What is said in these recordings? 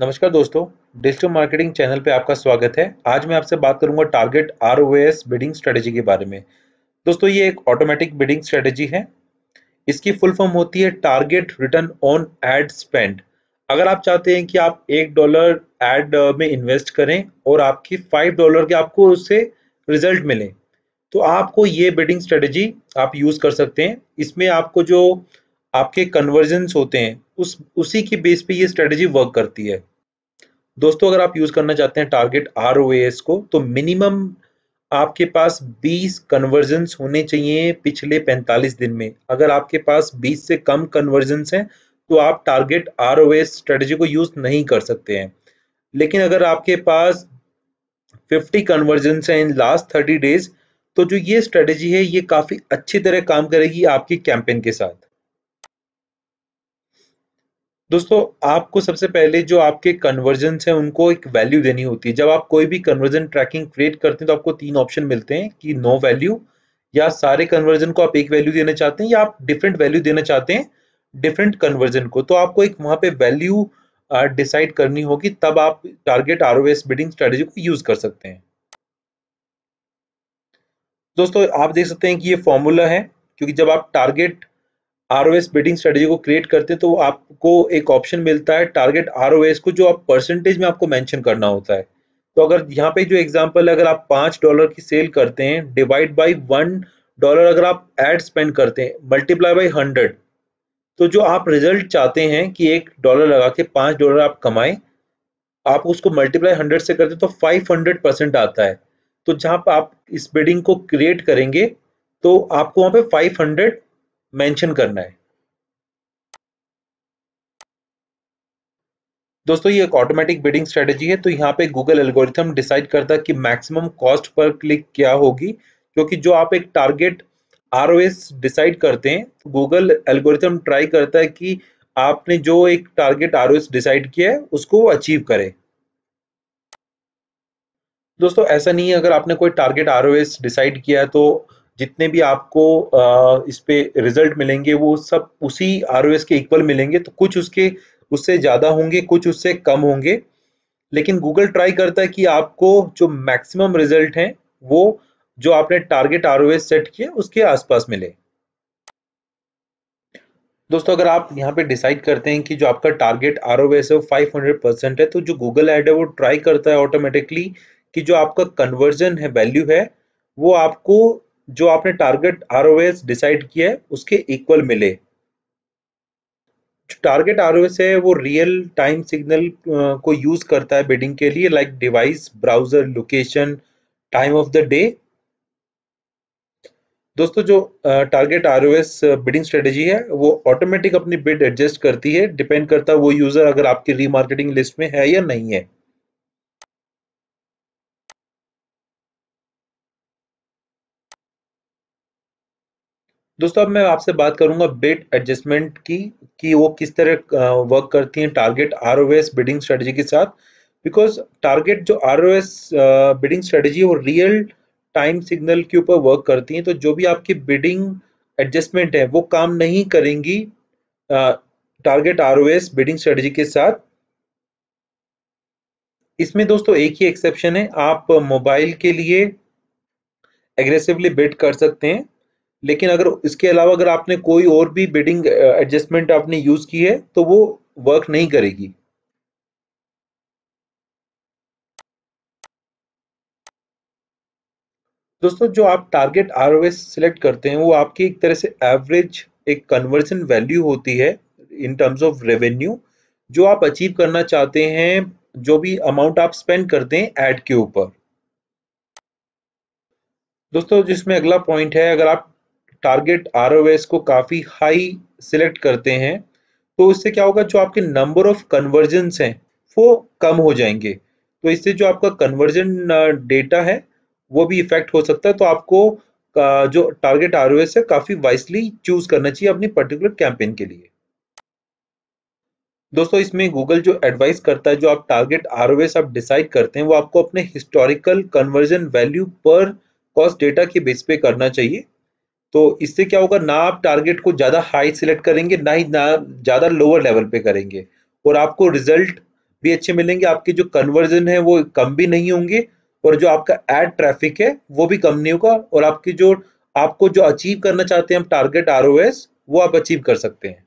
नमस्कार दोस्तों digital marketing channel पे आपका स्वागत है आज मैं आपसे बात करूंगा टारगेट आर बिडिंग स्ट्रेटेजी के बारे में दोस्तों ये एक ऑटोमेटिक बिडिंग स्ट्रेटेजी है इसकी फुल फॉर्म होती है target return on ad spend अगर आप चाहते हैं कि आप एक डॉलर एड uh, में इन्वेस्ट करें और आपकी फाइव डॉलर के आपको उससे रिजल्ट मिले तो आपको ये बिडिंग स्ट्रेटेजी आप यूज़ कर सकते हैं इसमें आपको जो आपके कन्वर्जेंस होते हैं उस उसी की बेस पे ये स्ट्रेटजी वर्क करती है दोस्तों अगर आप यूज करना चाहते हैं टारगेट आर को तो मिनिमम आपके पास 20 कन्वर्जन होने चाहिए पिछले 45 दिन में अगर आपके पास 20 से कम कन्वर्जन हैं तो आप टारगेट आर ओ स्ट्रेटजी को यूज नहीं कर सकते हैं लेकिन अगर आपके पास 50 कन्वर्जन हैं इन लास्ट 30 डेज तो जो ये स्ट्रेटजी है ये काफ़ी अच्छी तरह काम करेगी आपके कैंपेन के साथ दोस्तों आपको सबसे पहले जो आपके कन्वर्जन है उनको एक वैल्यू देनी होती है जब आप कोई भी कन्वर्जन ट्रैकिंग क्रिएट करते हैं तो आपको तीन ऑप्शन मिलते हैं कि नो वैल्यू या सारे कन्वर्जन को आप एक वैल्यू देना चाहते हैं या आप डिफरेंट वैल्यू देना चाहते हैं डिफरेंट कन्वर्जन को तो आपको एक वहाँ पे वैल्यू डिसाइड करनी होगी तब आप टारगेट आर बिडिंग स्ट्रेटेजी को यूज कर सकते हैं दोस्तों आप देख सकते हैं कि ये फॉर्मूला है क्योंकि जब आप टारगेट आर बिडिंग स्ट्रेटेजी को क्रिएट करते हैं तो आपको एक ऑप्शन मिलता है टारगेट आर को जो आप परसेंटेज में आपको मेंशन करना होता है तो अगर यहाँ पे जो एग्जांपल अगर आप पाँच डॉलर की सेल करते हैं डिवाइड बाई वन डॉलर अगर आप एड स्पेंड करते हैं मल्टीप्लाई बाई हंड्रेड तो जो आप रिजल्ट चाहते हैं कि एक डॉलर लगा के पाँच डॉलर आप कमाएं आप उसको मल्टीप्लाई हंड्रेड से करते तो फाइव हंड्रेड परसेंट आता है तो जहाँ पर आप इस बिडिंग को क्रिएट करेंगे तो आपको वहाँ पे फाइव हंड्रेड मेंशन करना है दोस्तों ये एक ऑटोमेटिक बिडिंग स्ट्रेटेजी है तो यहाँ पे गूगल एल्गोरिथम डिसाइड करता है कि मैक्सिमम कॉस्ट पर क्लिक क्या होगी क्योंकि जो आप एक टारगेट आर डिसाइड करते हैं तो गूगल एल्गोरिथम ट्राई करता है कि आपने जो एक टारगेट आर डिसाइड किया है उसको वो अचीव करे दोस्तों ऐसा नहीं है अगर आपने कोई टारगेट आर डिसाइड किया है तो जितने भी आपको इस पे रिजल्ट मिलेंगे वो सब उसी आर के इक्वल मिलेंगे तो कुछ उसके उससे ज़्यादा होंगे कुछ उससे कम होंगे लेकिन गूगल ट्राई करता है कि आपको जो मैक्सिमम रिजल्ट हैं वो जो आपने टारगेट आर सेट किए उसके आसपास मिले दोस्तों अगर आप यहाँ पे डिसाइड करते हैं कि जो आपका टारगेट आर ओ एस है वो फाइव हंड्रेड परसेंट है तो जो गूगल एड है वो ट्राई करता है ऑटोमेटिकली कि जो आपका कन्वर्जन है वैल्यू है वो आपको जो आपने टारगेट आर डिसाइड किया है उसके इक्वल मिले जो टारगेट आर है वो रियल टाइम सिग्नल को यूज करता है बिडिंग के लिए like device browser location time of the day दोस्तों जो टारगेट आर बिडिंग स्ट्रेटेजी है वो ऑटोमेटिक अपनी बिड एडजस्ट करती है डिपेंड करता है वो यूजर अगर आपकी रीमार्केटिंग लिस्ट में है या नहीं है दोस्तों अब मैं आपसे बात करूंगा बिट एडजस्टमेंट की कि वो किस तरह वर्क करती हैं टारगेट आर बिडिंग स्ट्रेटजी के साथ बिकॉज टारगेट जो आर बिडिंग स्ट्रेटजी वो रियल टाइम सिग्नल के ऊपर वर्क करती हैं तो जो भी आपकी बिडिंग एडजस्टमेंट है वो काम नहीं करेंगी टारगेट आर बिडिंग स्ट्रेटजी के साथ इसमें दोस्तों एक ही एक्सेप्शन है आप मोबाइल के लिए एग्रेसिवली बेट कर सकते हैं लेकिन अगर इसके अलावा अगर आपने कोई और भी बिडिंग एडजस्टमेंट आपने यूज की है तो वो वर्क नहीं करेगी दोस्तों जो आप टारगेट आर सिलेक्ट करते हैं वो आपकी एक तरह से एवरेज एक कन्वर्जन वैल्यू होती है इन टर्म्स ऑफ रेवेन्यू जो आप अचीव करना चाहते हैं जो भी अमाउंट आप स्पेंड करते हैं एड के ऊपर दोस्तों जिसमें अगला पॉइंट है अगर आप टारगेट आर को काफ़ी हाई सिलेक्ट करते हैं तो इससे क्या होगा जो आपके नंबर ऑफ कन्वर्जन हैं वो कम हो जाएंगे तो इससे जो आपका कन्वर्जन डेटा है वो भी इफेक्ट हो सकता है तो आपको जो टारगेट आर है काफ़ी वाइसली चूज करना चाहिए अपनी पर्टिकुलर कैंपेन के लिए दोस्तों इसमें गूगल जो एडवाइस करता है जो आप टारगेट आर आप डिसाइड करते हैं वो आपको अपने हिस्टोरिकल कन्वर्जन वैल्यू पर कॉस्ट डेटा के बेस पे करना चाहिए तो इससे क्या होगा ना आप टारगेट को ज़्यादा हाई सिलेक्ट करेंगे ना ही ना ज़्यादा लोअर लेवल पे करेंगे और आपको रिजल्ट भी अच्छे मिलेंगे आपके जो कन्वर्जन है वो कम भी नहीं होंगे और जो आपका एड ट्रैफिक है वो भी कम नहीं होगा और आपकी जो आपको जो अचीव करना चाहते हैं हम टारगेट आर वो आप अचीव कर सकते हैं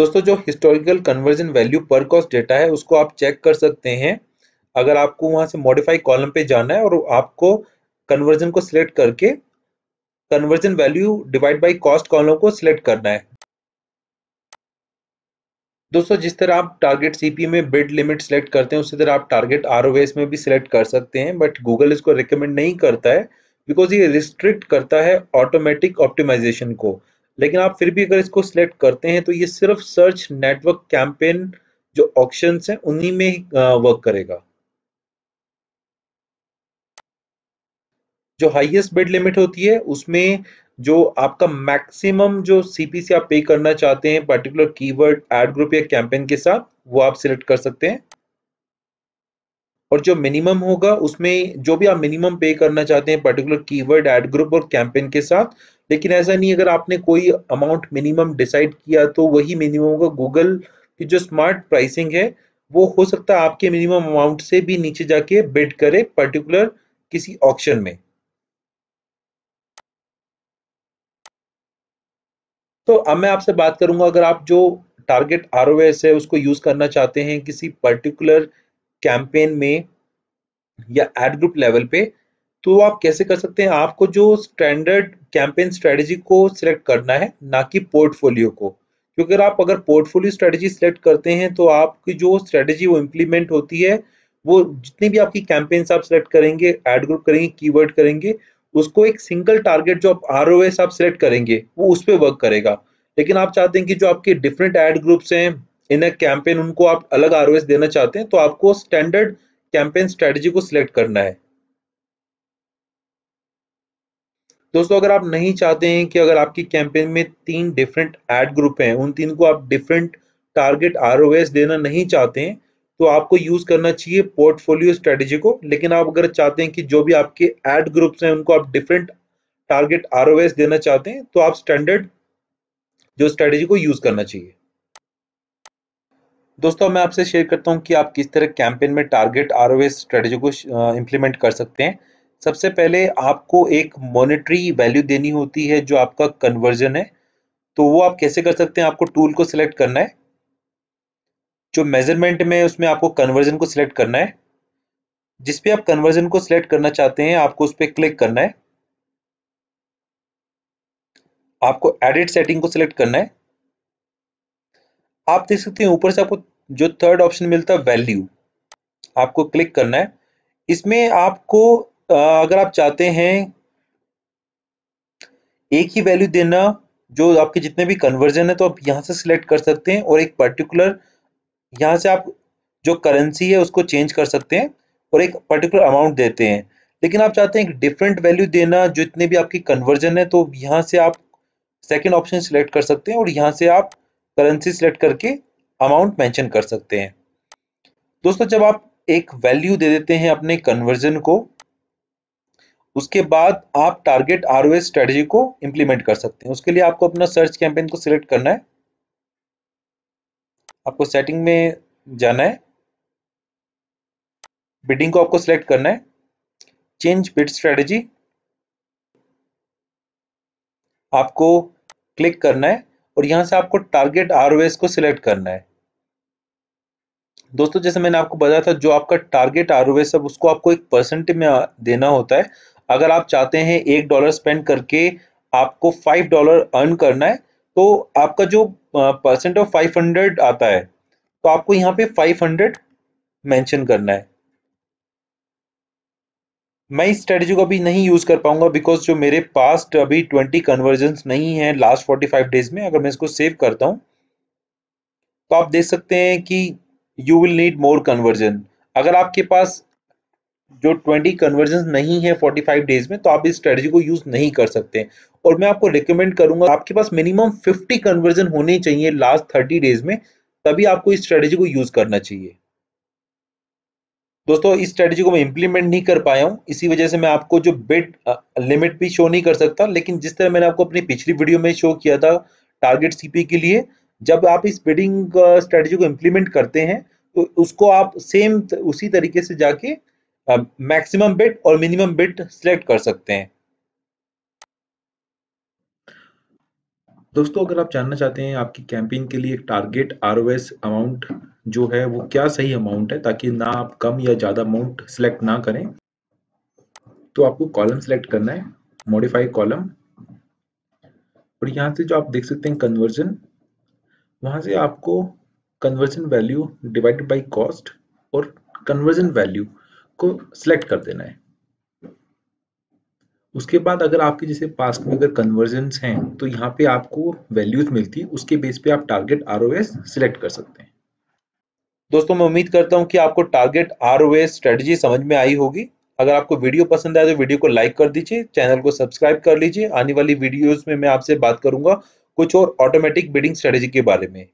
दोस्तों जो हिस्टोरिकल कन्वर्जन वैल्यू पर कॉस्ट डेटा है उसको आप चेक कर सकते हैं अगर आपको वहां से मॉडिफाई कॉलम पे जाना है और आपको कन्वर्जन को सिलेक्ट करके conversion value divide by cost column को सिलेक्ट करना है दोस्तों जिस तरह आप टारगेट सीपी में बिड लिमिट सिलेक्ट करते हैं उसी तरह आप टारगेट आर में भी सिलेक्ट कर सकते हैं बट गूगल इसको रिकमेंड नहीं करता है बिकॉज ये रिस्ट्रिक्ट करता है ऑटोमेटिक ऑप्टिमाइजेशन को लेकिन आप फिर भी अगर इसको सिलेक्ट करते हैं तो ये सिर्फ सर्च नेटवर्क कैंपेन जो ऑप्शन हैं उन्हीं में वर्क करेगा जो हाईएस्ट बेड लिमिट होती है उसमें जो आपका मैक्सिमम जो सीपीसी आप पे करना चाहते हैं पर्टिकुलर कीवर्ड एड ग्रुप या कैंपेन के साथ वो आप सिलेक्ट कर सकते हैं और जो मिनिमम होगा उसमें जो भी आप मिनिमम पे करना चाहते हैं पर्टिकुलर कीवर्ड एड ग्रुप और कैंपेन के साथ लेकिन ऐसा नहीं अगर आपने कोई अमाउंट मिनिमम डिसाइड किया तो वही मिनिमम होगा गूगल की जो स्मार्ट प्राइसिंग है वो हो सकता है आपके मिनिमम अमाउंट से भी नीचे जाके बिड करे पर्टिकुलर किसी ऑप्शन में तो अब मैं आपसे बात करूंगा अगर आप जो टारगेट आर है उसको यूज करना चाहते हैं किसी पर्टिकुलर कैंपेन में या एड ग्रुप लेवल पे तो आप कैसे कर सकते हैं आपको जो स्टैंडर्ड कैंपेन स्ट्रेटजी को सिलेक्ट करना है ना कि पोर्टफोलियो को क्योंकि आप अगर पोर्टफोलियो स्ट्रेटजी सिलेक्ट करते हैं तो आपकी जो स्ट्रेटजी वो इम्प्लीमेंट होती है वो जितनी भी आपकी कैंपेन्स आप सिलेक्ट करेंगे एड ग्रुप करेंगे कीवर्ड करेंगे उसको एक सिंगल टारगेट जो आप आर आप सिलेक्ट करेंगे वो उस पर वर्क करेगा लेकिन आप चाहते हैं कि जो आपके डिफरेंट एड ग्रुप्स हैं इन अ कैंपेन उनको आप अलग आर ओ एस देना चाहते हैं तो आपको स्टैंडर्ड कैंपेन स्ट्रेटजी को सिलेक्ट करना है दोस्तों अगर आप नहीं चाहते हैं कि अगर आपकी कैंपेन में तीन डिफरेंट एड ग्रुप हैं उन तीन को आप different target R O S देना नहीं चाहते हैं तो आपको यूज करना चाहिए पोर्टफोलियो स्ट्रेटेजी को लेकिन आप अगर चाहते हैं कि जो भी आपके एड ग्रुप्स हैं उनको आप डिफरेंट टारगेट आर देना चाहते हैं तो आप स्टैंडर्ड जो स्ट्रेटेजी को यूज करना चाहिए दोस्तों मैं आपसे शेयर करता हूं कि आप किस तरह कैंपेन में टारगेट आर स्ट्रेटेजी को इम्प्लीमेंट कर सकते हैं सबसे पहले आपको एक मॉनेटरी वैल्यू देनी होती है जो आपका कन्वर्जन है तो वो आप कैसे कर सकते हैं आपको टूल को सिलेक्ट करना है जो मेजरमेंट में उसमें आपको कन्वर्जन को सिलेक्ट करना है जिस पे आप कन्वर्जन को सिलेक्ट करना चाहते हैं आपको उस पर क्लिक करना है आपको एडिट सेटिंग को सिलेक्ट करना है आप देख सकते हैं ऊपर से आपको जो थर्ड ऑप्शन मिलता है वैल्यू आपको क्लिक करना है इसमें आपको अगर आप चाहते हैं एक ही वैल्यू देना जो आपके जितने भी कन्वर्जन है तो आप यहां से सिलेक्ट कर सकते हैं और एक पर्टिकुलर यहाँ से आप जो करेंसी है उसको चेंज कर सकते हैं और एक पर्टिकुलर अमाउंट देते हैं लेकिन आप चाहते हैं एक डिफरेंट वैल्यू देना जितने भी आपकी कन्वर्जन है तो यहाँ से आप सेकेंड ऑप्शन सिलेक्ट कर सकते हैं और यहाँ से आप करेंसी सिलेक्ट करके अमाउंट मैंशन कर सकते हैं दोस्तों जब आप एक वैल्यू दे देते हैं अपने कन्वर्जन को उसके बाद आप टारगेट आर ओ को इम्प्लीमेंट कर सकते हैं उसके लिए आपको अपना सर्च कैंपेन को सिलेक्ट करना है आपको सेटिंग में जाना है बिडिंग को आपको सिलेक्ट करना है चेंज बिड स्ट्रेटजी आपको क्लिक करना है और यहां से आपको टारगेट आर को सिलेक्ट करना है दोस्तों जैसे मैंने आपको बताया था जो आपका टारगेट आर ओ है उसको आपको एक परसेंट में देना होता है अगर आप चाहते हैं एक डॉलर स्पेंड करके आपको फाइव डॉलर अर्न करना है तो आपका जो परसेंट ऑफ फाइव हंड्रेड आता है तो आपको यहां पे फाइव हंड्रेड मैंशन करना है मैं इस स्ट्रेटेजी को अभी नहीं यूज़ कर पाऊंगा बिकॉज जो मेरे पास अभी ट्वेंटी कन्वर्जन नहीं है लास्ट फोर्टी फाइव डेज में अगर मैं इसको सेव करता हूं तो आप देख सकते हैं कि you will need more conversion अगर आपके पास जो 20 कन्वर्जन नहीं है 45 डेज में तो आप इस स्ट्रेटजी को यूज नहीं कर सकते और मैं आपको रिकमेंड करूंगा आपके पास मिनिमम 50 कन्वर्जन होने चाहिए लास्ट थर्टी डेज में तभी आपको इस स्ट्रेटजी को यूज करना चाहिए दोस्तों इस स्ट्रेटजी को मैं इंप्लीमेंट नहीं कर पाया हूं इसी वजह से मैं आपको जो बिट लिमिट भी शो नहीं कर सकता लेकिन जिस तरह मैंने आपको अपनी पिछली वीडियो में शो किया था टारगेट सीपी के लिए जब आप इस बिडिंग स्ट्रेटजी को इंप्लीमेंट करते हैं तो उसको आप सेम उसी तरीके से जाके मैक्सिमम बिट और मिनिमम बिट सिलेक्ट कर सकते हैं दोस्तों अगर आप जानना चाहते हैं आपकी कैंपेन के लिए टारगेट आर अमाउंट जो है वो क्या सही अमाउंट है ताकि ना आप कम या ज़्यादा अमाउंट सिलेक्ट ना करें तो आपको कॉलम सिलेक्ट करना है मॉडिफाई कॉलम और यहां से जो आप देख सकते हैं कन्वर्जन वहां से आपको conversion value divided by cost और कन्वर्जन वैल्यू को सिलेक्ट कर देना है उसके बाद अगर आपके जैसे पास में अगर कन्वर्जन हैं तो यहाँ पे आपको वैल्यूज मिलती है उसके बेस पे आप टारगेट आर सिलेक्ट कर सकते हैं दोस्तों मैं उम्मीद करता हूँ कि आपको टारगेट आर ओ स्ट्रेटजी समझ में आई होगी अगर आपको वीडियो पसंद आए तो वीडियो को लाइक कर दीजिए चैनल को सब्सक्राइब कर लीजिए आने वाली वीडियोज में मैं आपसे बात करूंगा कुछ और ऑटोमेटिक बिडिंग स्ट्रेटेजी के बारे में